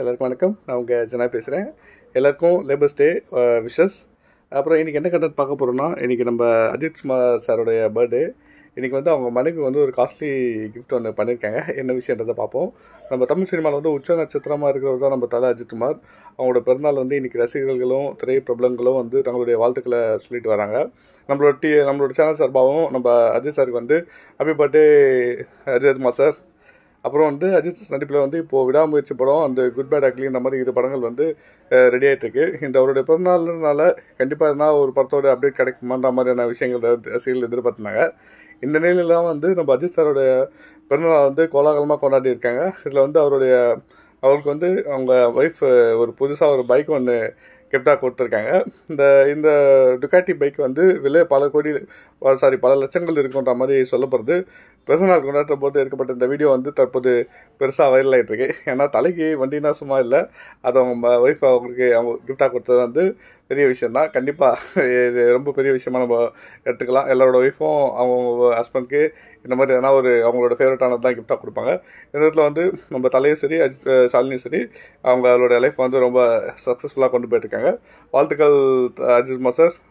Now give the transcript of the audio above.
எல்லாருக்கும் வணக்கம் நான் உங்கள் ஜனா பேசுகிறேன் எல்லாருக்கும் லேபர்ஸ் டே விஷஸ் அப்புறம் இன்றைக்கி என்ன கண்டென்ட் பார்க்க போகிறோம்னா இன்றைக்கி நம்ம அஜித் குமார் சாருடைய பர்த்டே இன்றைக்கி வந்து அவங்க மனைவி வந்து ஒரு காஸ்ட்லி கிஃப்ட் ஒன்று பண்ணியிருக்காங்க என்ன விஷயன்றதை பார்ப்போம் நம்ம தமிழ் சினிமாவில் வந்து உச்ச நட்சத்திரமாக இருக்கிறது தான் நம்ம தலை குமார் அவங்களோட பிறந்தாள் வந்து இன்றைக்கி ரசிகர்களும் திரை பிரபலங்களும் வந்து தங்களுடைய வாழ்த்துக்களை சொல்லிட்டு வராங்க நம்மளோட டி நம்மளோட சேனல் சார்பாகவும் நம்ம அஜித் சாருக்கு வந்து ஹாப்பி பர்த்டே குமார் சார் அப்புறம் வந்து அஜித் நடிப்பில் வந்து இப்போது விடாமுயற்சி படம் அந்த குட் பேட் இந்த மாதிரி இரு படங்கள் வந்து ரெடி ஆகிட்டுருக்கு இந்த அவருடைய பிறந்தநாள்னால கண்டிப்பாக எதனா ஒரு படத்தோட அப்டேட் கிடைக்குமான்ற மாதிரியான விஷயங்கள் ரசிகர்கள் எதிர்பார்த்துனாங்க இந்த நிலையிலாம் வந்து நம்ம அஜித் சாரோடைய பிறந்தநாள் வந்து கோலாகலமாக கொண்டாடி இருக்காங்க இதில் வந்து அவருடைய அவருக்கு வந்து அவங்க ஒய்ஃப் ஒரு புதுசாக ஒரு பைக் ஒன்று கிஃப்டாக கொடுத்துருக்காங்க இந்த இந்த டுக்காட்டி பைக் வந்து விலை பல கோடி சாரி பல லட்சங்கள் இருக்குன்ற மாதிரி சொல்லப்படுது பிறந்த கொண்டாட்டம் போட்டு எடுக்கப்பட்ட இந்த வீடியோ வந்து தற்போது பெருசாக வைரல் இருக்கு ஏன்னா தலைக்கு வண்டினா சும்மா இல்லை அது அவங்க ஒய்ஃப் அவங்களுக்கு அவங்க கிஃப்டாக கொடுத்தது வந்து பெரிய விஷயந்தான் கண்டிப்பாக இது ரொம்ப பெரிய விஷயமா நம்ம எடுத்துக்கலாம் எல்லாரோட ஒய்ஃபும் அவங்க ஹஸ்பண்ட்க்கு இந்த மாதிரி எதனா ஒரு அவங்களோட ஃபேவரட்டானது தான் கிஃப்டாக கொடுப்பாங்க இந்த இடத்துல வந்து நம்ம தலையும் சரி அஜித் சாலினியும் சரி அவங்களோட லைஃப் வந்து ரொம்ப சக்ஸஸ்ஃபுல்லாக கொண்டு போயிட்டுருக்காங்க வாழ்த்துக்கள் அஜித் சார்